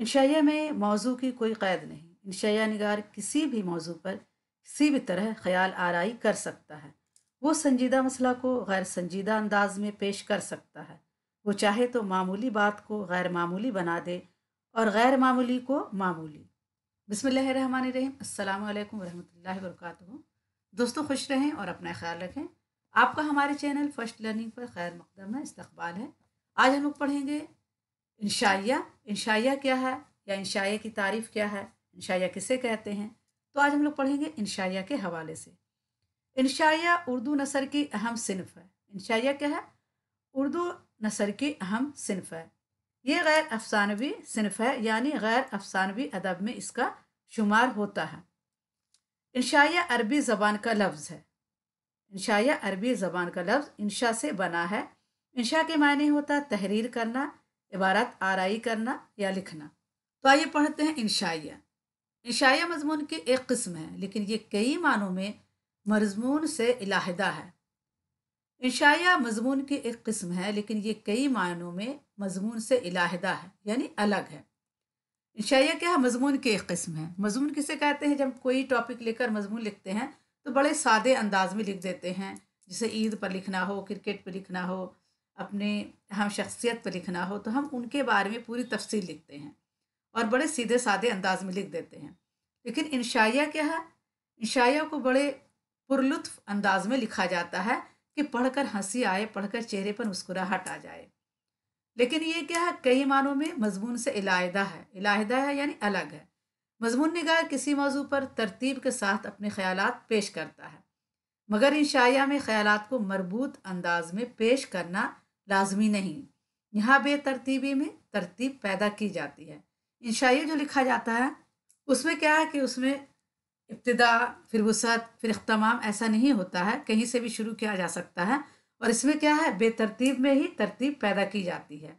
इनशाया में मौजू की कोई कैद नहीं इनशाया नगार किसी भी मौजू पर किसी भी तरह ख्याल आरई कर सकता है वो संजीदा मसला को गैर संजीदा अंदाज में पेश कर सकता है वो चाहे तो मामूली बात को गैर मामूली बना दे और गैर मामूली को मामूली बसमीम अल्लाम वरहमल वरक दोस्तों खुश रहें और अपना ख्याल रखें आपका हमारे चैनल फर्स्ट लर्निंग पर खैर मकदम इस्तबाल है आज हम लोग पढ़ेंगे इंशाया इंशाया क्या है या इंशाया की तारीफ़ क्या है इंशाया किसे कहते हैं तो आज हम लोग पढ़ेंगे इंशाया के हवाले से इंशाया उर्दू नसर की अहम सिनफ है इंशाया क्या है उर्दू नसर की अहम सिनफ है ये गैर अफसानवी सिनफ है यानी गैर अफसानवी अदब में इसका शुमार होता है इंशाया अरबी ज़बान का लफ्ज़ है इंशाया अरबी ज़बान का लफ्ज़ इंशा से बना है इंशा के मायने होता है तहरीर करना इबारत आरई करना या लिखना तो आइए पढ़ते हैं इंशाइया इंशाइया मजमून की एक किस्म है लेकिन ये कई मानों में मजमून से इलाहदा है इंशाइया मजमून की एक किस्म है लेकिन ये कई मायनों में मजमून से इलाहदा है यानी अलग है इंशाइया क्या है मजमून की एक किस्म है मजमून किसे कहते हैं जब कोई टॉपिक लेकर मजमून लिखते हैं तो बड़े सादे अंदाज में लिख देते हैं जैसे ईद पर लिखना हो क्रिकेट पर लिखना हो अपने हम शख्सियत पर लिखना हो तो हम उनके बारे में पूरी तफसील लिखते हैं और बड़े सीधे साधे अंदाज में लिख देते हैं लेकिन इंशाया क्या है इंशाया को बड़े पुरलुत्फ अंदाज में लिखा जाता है कि पढ़कर हंसी आए पढ़कर चेहरे पर मुस्कुराहट आ जाए लेकिन ये क्या है कई मानों में मजमून से इलाहदा है इलाहदा है यानी अलग है मजमून निगाह किसी मौजू पर तरतीब के साथ अपने ख्याल पेश करता है मगर इन शाया में ख्याल को मरबूत अंदाज में पेश करना लाजमी नहीं यहाँ बेतरतीबी में तरतीब पैदा की जाती है इंशाई जो लिखा जाता है उसमें क्या है कि उसमें इब्तदा फिर वसत फिर अख्तमाम ऐसा नहीं होता है कहीं से भी शुरू किया जा सकता है और इसमें क्या है बेतरतीब में ही तरतीब पैदा की जाती है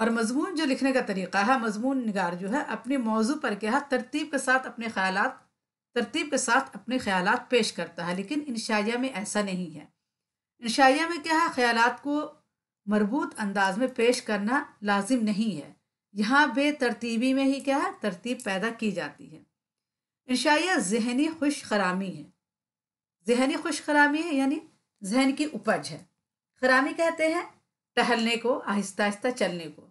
और मजमून जो लिखने का तरीक़ा है मजमून नगार जो है अपने मौजू पर क्या है तरतीब के साथ अपने ख्याल तरतीब के साथ अपने ख्याल पेश करता है लेकिन इंशाइया में ऐसा नहीं है इंशाइया में क्या है ख्याल को मरबूत अंदाज में पेश करना लाजिम नहीं है यहाँ बेतरतीबी में ही क्या है तरतीब पैदा की जाती है इंशाया जहनी खुश खरामी है जहनी खुश खरामी है यानी जहन की उपज है खरामी कहते हैं टहलने को आहिस्ता आहिस्ता चलने को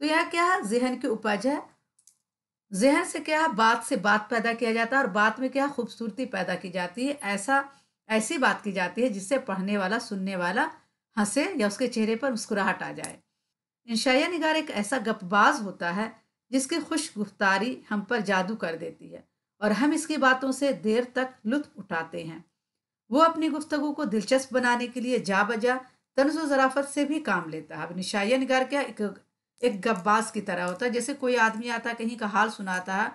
तो यह क्या है जहन की उपज है जहन से क्या है बात से बात पैदा किया जाता है और बात में क्या खूबसूरती पैदा की जाती है ऐसा ऐसी बात की जाती है जिससे पढ़ने वाला सुनने वाला हंसे या उसके चेहरे पर मुस्कुराहट आ जाए इंशाया निगार एक ऐसा गपबाज होता है जिसकी खुश गुफ्तारी हम पर जादू कर देती है और हम इसकी बातों से देर तक लुत्फ उठाते हैं वो अपनी गुफ्तगु को दिलचस्प बनाने के लिए जा बजा तनज व ज़राफत से भी काम लेता है अब निशाया निगार क्या एक एक गब्बास की तरह होता है जैसे कोई आदमी आता कहीं का हाल सुनाता है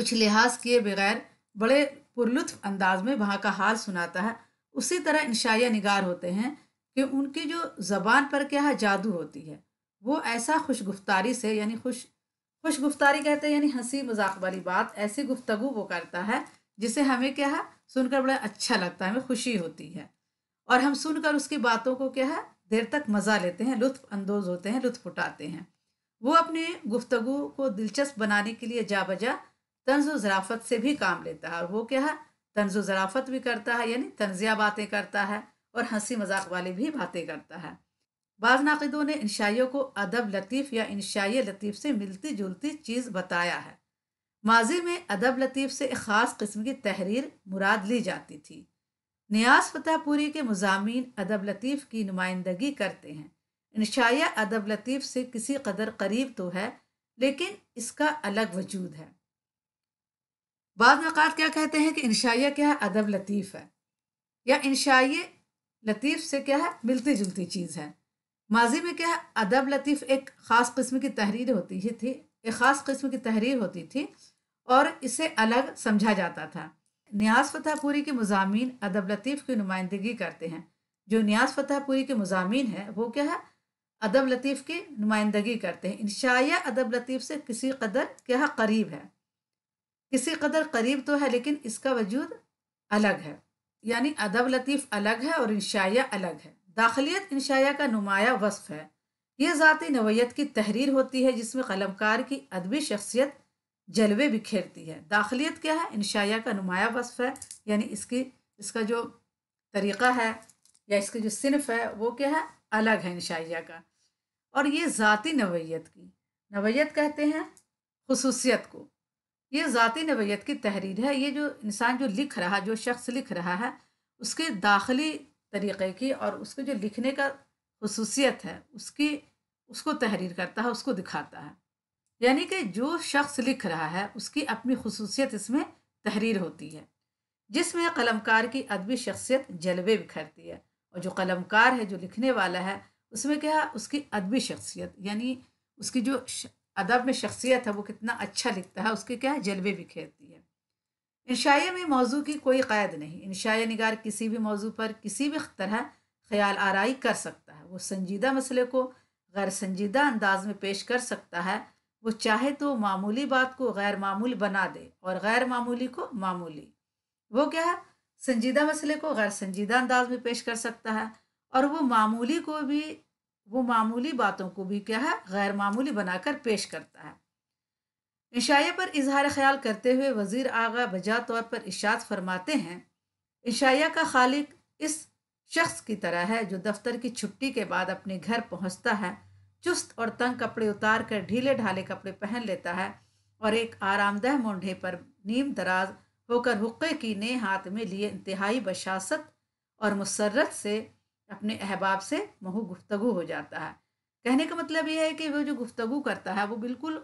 कुछ लिहाज किए बगैर बड़े पुरलुत्फ अंदाज में वहाँ का हाल सुनाता है उसी तरह इंशाया निगार होते हैं कि उनकी जो ज़बान पर क्या है जादू होती है वो ऐसा खुशगुफ्तारी से यानी खुश खुशगुफ्तारी कहते हैं यानी हंसी मजाक वाली बात ऐसी गुफ्तगु वो करता है जिसे हमें क्या है सुनकर बड़ा अच्छा लगता है हमें खुशी होती है और हम सुनकर उसकी बातों को क्या है देर तक मज़ा लेते हैं लुत्फ अंदोज होते हैं लुत्फ उठाते हैं वो अपने गुफ्तगु को दिलचस्प बनाने के लिए जा बजा तंज ज़राफ़त से भी काम लेता है और वो क्या है तंज ज़राफ़त भी करता है यानी तंजिया बातें करता है और हंसी मजाक वाली भी बातें करता है बाज नाकदों ने इंशाइयों को अदब लतीफ़ या इंशाई लतीफ़ से मिलती जुलती चीज़ बताया है माजी में अदब लतीफ़ से एक ख़ास कस्म की तहरीर मुराद ली जाती थी न्याज फतेहपुरी के मुजामिन अदब लतीफ़ की नुमाइंदगी करते हैं इंशाया अदब लतीफ़ से किसी कदर करीब तो है लेकिन इसका अलग वजूद है बाद नक़ात क्या कहते हैं कि इंशाया क्या अदब लतीफ़ है या इंशाइय लतीफ़ से क्या है मिलती जुलती चीज़ है माजी में क्या है अदब लतीफ़ एक ख़ास किस्म की तहरीर होती ही थी एक ख़ास किस्म की तहरीर होती थी और इसे अलग समझा जाता था न्याज फतेहपुरी के मजामी अदब लतीफ़ की नुमाइंदगी करते हैं जो न्याज फतेहपुरी के मजामी है वो क्या है अदब लतीफ़ की नुमाइंदगी करते हैं इनशाया अदब लतीफ़ से किसी कदर क्या करीब है किसी कदर करीब तो है लेकिन इसका वजूद अलग है यानी अदब लतीफ़ अलग है और इंशाया अलग है दाखिलियत इंशाया का नुमाया वस्फ है ये ज़ाती नवयत की तहरीर होती है जिसमें कलमकार की अदबी शख्सियत जलवे बिखेरती है दाखिलियत क्या है इंशाया का नुमाया वस्फ है यानी इसकी इसका जो तरीक़ा है या इसकी जो सिनफ है वो क्या है अलग है इंशाया का और ये ज़ाती नवयत की नवयत कहते हैं खसूसियत को ये ज़ाती नवैयत की तहरीर है ये जो इंसान जो लिख रहा जो शख्स लिख रहा है उसके दाखिली तरीक़े की और उसके जो लिखने का खसूसियत है उसकी उसको तहरीर करता है उसको दिखाता है यानी कि जो शख्स लिख रहा है उसकी अपनी खसूसियत इसमें तहरीर होती है जिसमें कलमकार की अदबी शख्सियत जलवे बिखरती है और जो कलमकार है जो लिखने वाला है उसमें क्या है उसकी अदबी शख्सियत यानी उसकी जो अदब में शख्सियत है वो कितना अच्छा लिखता है उसकी क्या है जलवे बिखेरती है इनशाया में मौजू की कोई क़ैद नहीं इनशाया निगार किसी भी मौजू पर किसी भी तरह ख्याल आरई कर सकता है वो संजीदा मसले को गैर संजीदा अंदाज में पेश कर सकता है वो चाहे तो मामूली बात को गैर मामूल बना दे और गैर मामूली को मामूली वो क्या है संजीदा मसले को गैर संजीदा अंदाज में पेश कर सकता है और वो मामूली को भी वो मामूली बातों को भी क्या है गैर मामूली बनाकर पेश करता है इशाए पर इजहार ख्याल करते हुए वज़ीर आगा बजा तौर पर इशात फरमाते हैं इशाया का खालिक इस शख्स की तरह है जो दफ्तर की छुट्टी के बाद अपने घर पहुंचता है चुस्त और तंग कपड़े उतार कर ढीले ढाले कपड़े पहन लेता है और एक आरामदह मोंढे पर नीम दराज होकर हुक्के की ने हाथ में लिए इंतहाई बशासत और मुसरत से अपने अहबाब से महू गुफ्तगु हो जाता है कहने का मतलब ये है कि वह जो गुफ्तगु करता है वो बिल्कुल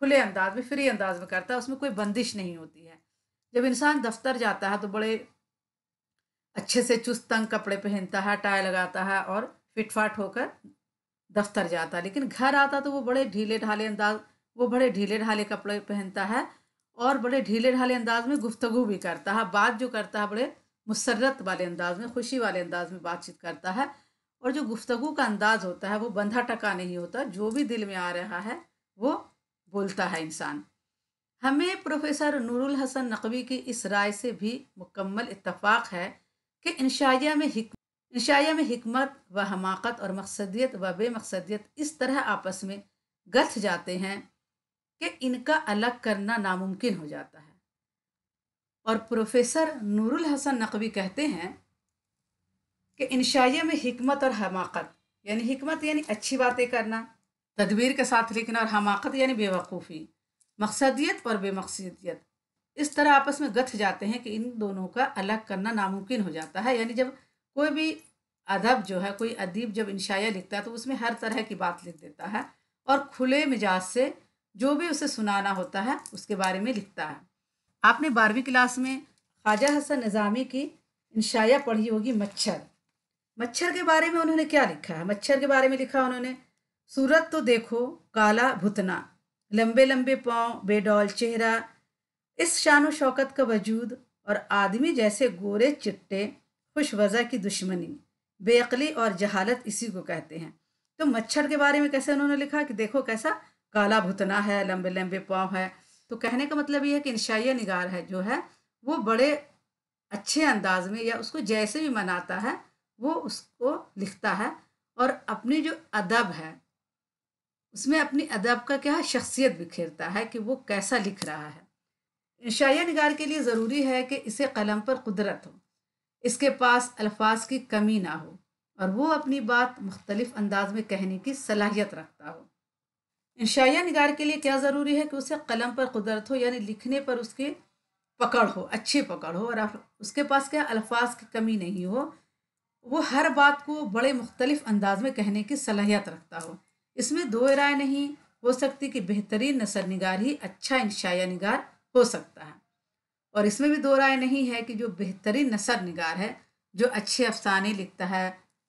खुले अंदाज में फ्री अंदाज में करता है उसमें कोई बंदिश नहीं होती है जब इंसान दफ्तर जाता है तो बड़े अच्छे से चुस्त तंग कपड़े पहनता है टाई लगाता है और फिटफाट होकर दफ्तर जाता है लेकिन घर आता तो वो बड़े ढीले ढाले अंदाज वो बड़े ढीले ढाले कपड़े पहनता है और बड़े ढीले ढाले अंदाज में गुफ्तगु भी करता है बात जो करता है बड़े मुसरत वाले अंदाज में खुशी वाले अंदाज में बातचीत करता है और जो गुफ्तगु का अंदाज होता है वो बंधा टका नहीं होता जो भी दिल में आ रहा है वो बोलता है इंसान हमें प्रोफेसर नूरुल हसन नकवी की इस राय से भी मुकम्मल इतफ़ाक़ है कि इंशाइया में हिक इंशाइया में हमत व हमाकत और मकसदियत व बेमकसदियत इस तरह आपस में गथ जाते हैं कि इनका अलग करना नामुमकिन हो जाता है और प्रोफेसर नूरुल हसन नकवी कहते हैं कि इंशाइया में हमत और हमाकत यानी हमत यानी अच्छी बातें करना तदबीर के साथ लिखना और हमाकत यानी बेवकूफ़ी मकसदियत और बेमकसदियत इस तरह आपस में गथ जाते हैं कि इन दोनों का अलग करना नामुमकिन हो जाता है यानी जब कोई भी अदब जो है कोई अदीब जब इंशाया लिखता है तो उसमें हर तरह की बात लिख देता है और खुले मिजाज से जो भी उसे सुनाना होता है उसके बारे में लिखता है आपने बारहवीं क्लास में ख्वाजा हसन निज़ामी की इंशाया पढ़ी होगी मच्छर मच्छर के बारे में उन्होंने क्या लिखा है मच्छर के बारे में लिखा उन्होंने सूरत तो देखो काला भुतना लंबे लंबे पाँव बेडौल चेहरा इस शान शौकत का वजूद और आदमी जैसे गोरे चिट्टे खुश वज़ा की दुश्मनी बेअली और जहालत इसी को कहते हैं तो मच्छर के बारे में कैसे उन्होंने लिखा कि देखो कैसा काला भुतना है लंबे लंबे पाँव है तो कहने का मतलब ये है कि इंशाइया निगार है जो है वो बड़े अच्छे अंदाज में या उसको जैसे भी मनाता है वो उसको लिखता है और अपनी जो अदब है उसमें अपनी अदब का क्या शख्सियत बिखेरता है कि वो कैसा लिख रहा है इंशाइया निगार के लिए ज़रूरी है कि इसे कलम पर कुदरत हो इसके पास अल्फाज की कमी ना हो और वो अपनी बात मुख्तलिफ अंदाज में कहने की सलाहियत रखता हो इंशाया निगार के लिए क्या ज़रूरी है कि उसे कलम पर कुदरत हो यानी लिखने पर उसकी पकड़ हो अच्छी पकड़ हो और उसके पास क्या अल्फाज की कमी नहीं हो वो हर बात को बड़े मुख्तलिफ अंदाज में कहने की सलाहियत रखता हो इसमें दो राय नहीं हो सकती कि बेहतरीन नसर निगार ही अच्छा इंशाया निगार हो सकता है और इसमें भी दो राय नहीं है कि जो बेहतरीन नसर निगार है जो अच्छे अफसाने लिखता है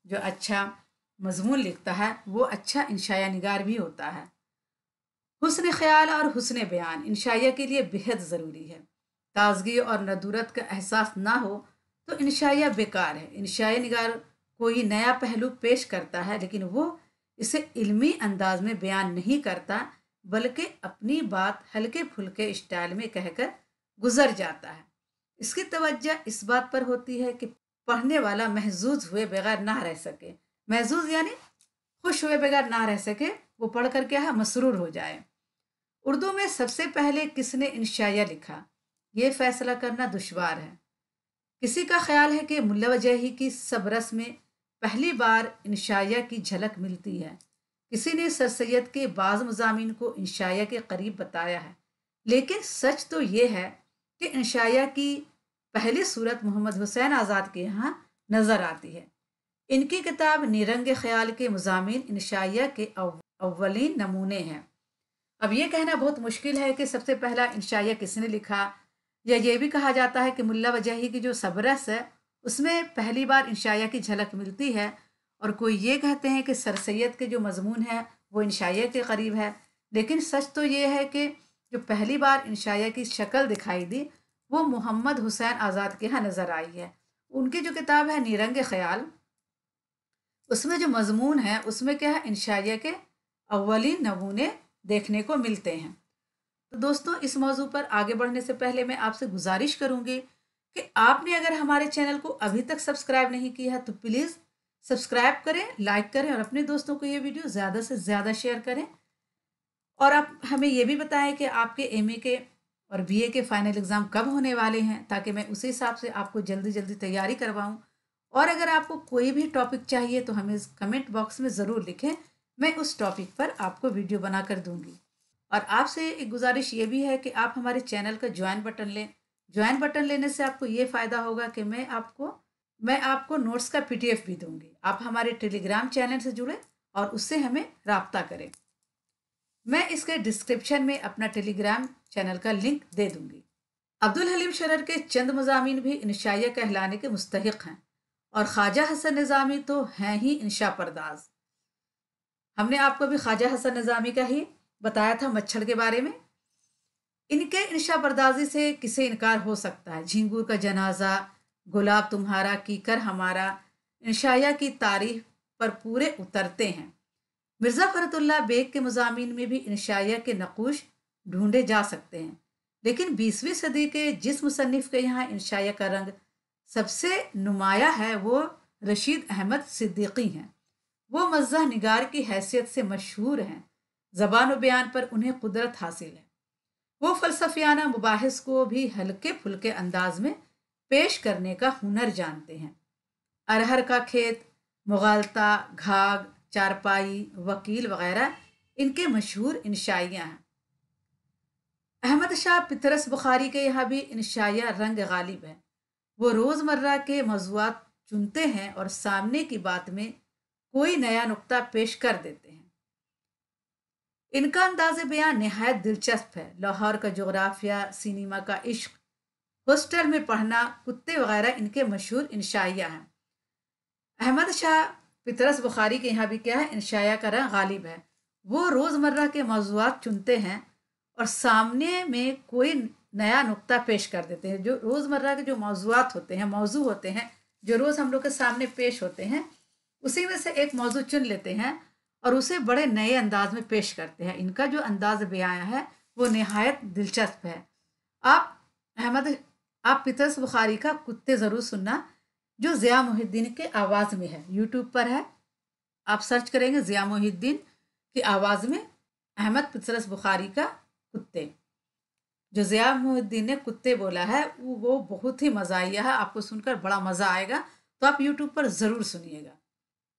जो अच्छा मजमून लिखता है वो अच्छा इंशाया निगार भी होता है हुसन ख्याल और हुसन बयान इन के लिए बेहद ज़रूरी है ताजगी और नदूरत का एहसास ना हो तो इन बेकार है इन शाया निगार कोई नया पहलू पेश करता है लेकिन वो इसे इल्मी अंदाज में बयान नहीं करता बल्कि अपनी बात हल्के फुल्के स्टाइल में कहकर गुजर जाता है इसकी तवज्जो इस बात पर होती है कि पढ़ने वाला महजूज हुए बगैर ना रह सके महजूज यानी खुश हुए बगैर ना रह सके वो पढ़ कर क्या है मसरूर हो जाए उर्दू में सबसे पहले किसने इंशाया लिखा यह फैसला करना दुशवार है किसी का ख्याल है कि मुल्ला वजही की सबरस में पहली बार इंशाया की झलक मिलती है किसी ने सर सैद के बाज़ मजामी को इंशाया के करीब बताया है लेकिन सच तो ये है कि इंशाया की पहली सूरत मोहम्मद हुसैन आज़ाद के यहाँ नज़र आती है इनकी किताब निरंग ख्याल के मजामी इंशाया के अव, अवलिन नमूने हैं अब ये कहना बहुत मुश्किल है कि सबसे पहला इंशाया किसने लिखा या ये भी कहा जाता है कि मुल्ला ही की जो सबरस है उसमें पहली बार इंशाया की झलक मिलती है और कोई ये कहते हैं कि सर सैद के जो मजमून है वो इंशाया के करीब है लेकिन सच तो ये है कि जो पहली बार इंशाया की शक्ल दिखाई दी वो मोहम्मद हुसैन आज़ाद के यहाँ नज़र आई है उनकी जो किताब है निरंग ख्याल उसमें जो मजमून है उसमें क्या है इंशाया के अवली नमूने देखने को मिलते हैं तो दोस्तों इस मौजू पर आगे बढ़ने से पहले मैं आपसे गुजारिश करूंगी कि आपने अगर हमारे चैनल को अभी तक सब्सक्राइब नहीं किया है तो प्लीज़ सब्सक्राइब करें लाइक करें और अपने दोस्तों को ये वीडियो ज़्यादा से ज़्यादा शेयर करें और आप हमें ये भी बताएं कि आपके एम के और बी के फाइनल एग्ज़ाम कब होने वाले हैं ताकि मैं उसी हिसाब से आपको जल्दी जल्दी तैयारी करवाऊँ और अगर आपको कोई भी टॉपिक चाहिए तो हमें कमेंट बॉक्स में ज़रूर लिखें मैं उस टॉपिक पर आपको वीडियो बना कर दूंगी और आपसे एक गुजारिश ये भी है कि आप हमारे चैनल का ज्वाइन बटन लें ज्वाइन बटन लेने से आपको ये फ़ायदा होगा कि मैं आपको मैं आपको नोट्स का पी भी दूंगी आप हमारे टेलीग्राम चैनल से जुड़ें और उससे हमें रबता करें मैं इसके डिस्क्रिप्शन में अपना टेलीग्राम चैनल का लिंक दे दूंगी अब्दुल हलीम शरर के चंद मजामी भी इनशाइया कहलाने के मुस्तक हैं और ख्वाजा हसन निज़ामी तो हैं ही इंशा परदाज़ हमने आपको अभी ख्वाजा हसन निज़ामी का ही बताया था मच्छर के बारे में इनके इंशा बर्दाजी से किसे इनकार हो सकता है झिंगूर का जनाजा गुलाब तुम्हारा कीकर हमारा इंशाया की तारीफ पर पूरे उतरते हैं मिर्ज़ा फरतुल्ला बेग के मजामी में भी इंशाया के नकुश ढूंढे जा सकते हैं लेकिन बीसवीं सदी के जिस मुसनफ़ के यहाँ इंशाया का रंग सबसे नुमाया है वो रशीद अहमद सिद्दीकी हैं वो मज़ह निगार की हैसियत से मशहूर हैं ज़बान बयान पर उन्हें कुदरत हासिल है वो फ़लसफियाना मुबास को भी हल्के फुलके अंदाज में पेश करने का हुनर जानते हैं अरहर का खेत मुगालता घाघ चारपाई वकील वगैरह इनके मशहूर इंशाइयाँ हैं अहमद शाह पितरस बुखारी के यहाँ भी इंशाया रंग गालिब है वो रोज़मर्रा के मौजूद चुनते हैं और सामने की बात में कोई नया नुकता पेश कर देते हैं इनका अंदाज बयान नहायत दिलचस्प है लाहौर का जोग्राफिया सिनेमा का इश्क हॉस्टल में पढ़ना कुत्ते वगैरह इनके मशहूर इंशाया हैं अहमद शाह पितरस बुखारी के यहाँ भी क्या है इंशाया का रंग गालिब है वो रोज़मर्रा के मौजूद चुनते हैं और सामने में कोई नया नुकता पेश कर देते हैं जो रोज़मर्रा के जो मौजूद होते हैं मौजू होते हैं जो रोज़ हम लोग के सामने पेश होते हैं उसी में से एक मौजू चुन लेते हैं और उसे बड़े नए अंदाज में पेश करते हैं इनका जो अंदाज बयाया है वो नहायत दिलचस्प है आप अहमद आप पितरस बुखारी का कुत्ते ज़रूर सुनना जो ज़िया मोहिद्दीन के आवाज़ में है यूट्यूब पर है आप सर्च करेंगे ज़िया मोहिद्दीन की आवाज़ में अहमद पितरस बुखारी का कुत्ते जो ज़िया मोहिद्दीन ने कुत्ते बोला है वो बहुत ही मज़ाहिया है आपको सुनकर बड़ा मज़ा आएगा तो आप यूट्यूब पर ज़रूर सुनिएगा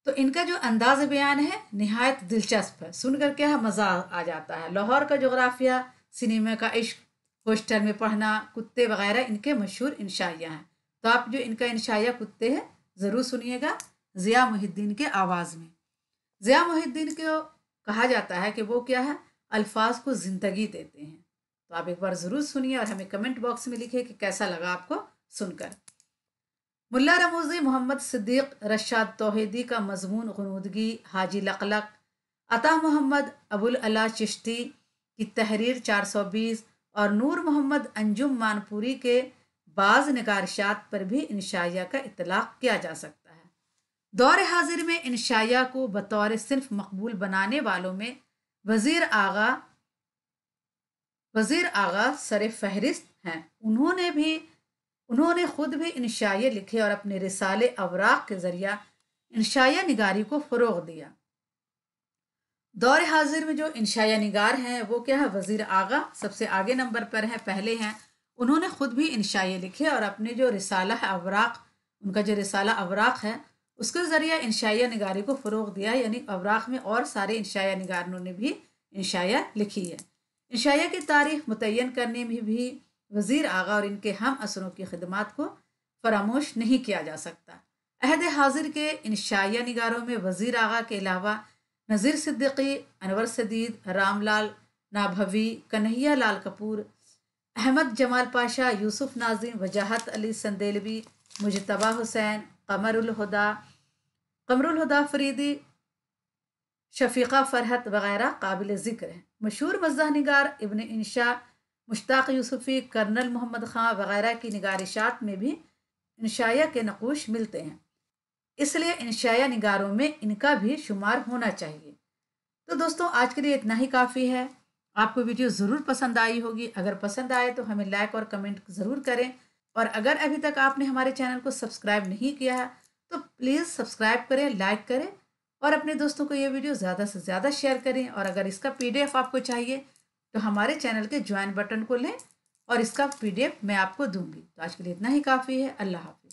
तो इनका जो अंदाज बयान है नहायत दिलचस्प है सुनकर क्या हाँ, मज़ा आ जाता है लाहौर का जोग्राफिया सिनेमा का इश्क होस्टल में पढ़ना कुत्ते वगैरह इनके मशहूर इंशाइया हैं तो आप जो इनका इंशाइया कुत्ते हैं ज़रूर सुनिएगा ज़िया मुहिद्दीन के आवाज़ में ज़िया मुहिद्दीन को कहा जाता है कि वो क्या है अल्फाज को ज़िंदगी देते हैं तो आप एक बार ज़रूर सुनिए और हमें कमेंट बॉक्स में लिखिए कि कैसा लगा आपको सुनकर मुल्ला रमोजी मोहम्मद सिद्दीक रशाद तोहेदी का मजमून गनूदगी हाजी लकलक अता मोहम्मद अबुल अला चिश्ती की तहरीर 420 और नूर मोहम्मद अंजुम मानपुरी के बाज़ नगारशात पर भी इनशाया का इतलाक़ किया जा सकता है दौर हाजिर में इनशाया को बतौर सिर्फ मकबूल बनाने वालों में वज़ीर आगा वज़ीर आगा सर फहरिस्त हैं उन्होंने भी उन्होंने खुद भी इंशाइये लिखे और अपने रिसाले अवराक के ज़रिया इंशाया निगारी को फ़रोग दिया दौर हाजिर में जो इंशाया निगार हैं वो क्या है वज़ीर आगा सबसे आगे नंबर पर हैं पहले हैं उन्होंने ख़ुद भी इंशाइये लिखे और अपने जो रिसाला है अवराक उनका जो रिसाला अवराक है उसके ज़रिए इंशाया निगारी को फ़रोग दिया यानी अवराक में और सारे इंशाया निगारों ने भी इंशाया लिखी है इंशाया की तारीख मुतन करने में भी, भी वज़ीर आगा और इनके हम असरों की खदमात को फरामोश नहीं किया जा सकता अहद हाजिर के इन शाया निगारों में वज़ीर आगा के अलावा नज़ीर सिद्दीकी अनवर सदीद रामलाल नाभवी कन्हैया लाल कपूर अहमद जमाल पाशा यूसुफ नाजिम वजाहत अली संदेलवी मुजतबा हुसैन कमरुलहदा कमरुलहदा फरीदी शफीक़ा फरहत वगैरह काबिल ज़िक्र हैं मशहूर मज़ा निगार इबन इनशा मुश्ताक यूसुफ़ी कर्नल मोहम्मद ख़ान वगैरह की निगारिशात में भी इनशाया के नक़ूश मिलते हैं इसलिए इनशाया निगारों में इनका भी शुमार होना चाहिए तो दोस्तों आज के लिए इतना ही काफ़ी है आपको वीडियो ज़रूर पसंद आई होगी अगर पसंद आए तो हमें लाइक और कमेंट ज़रूर करें और अगर अभी तक आपने हमारे चैनल को सब्सक्राइब नहीं किया है तो प्लीज़ सब्सक्राइब करें लाइक करें और अपने दोस्तों को ये वीडियो ज़्यादा से ज़्यादा शेयर करें और अगर इसका पीडीएफ आपको चाहिए तो हमारे चैनल के ज्वाइन बटन को लें और इसका पीडीएफ मैं आपको दूंगी तो आज के लिए इतना ही काफ़ी है अल्लाह हाफ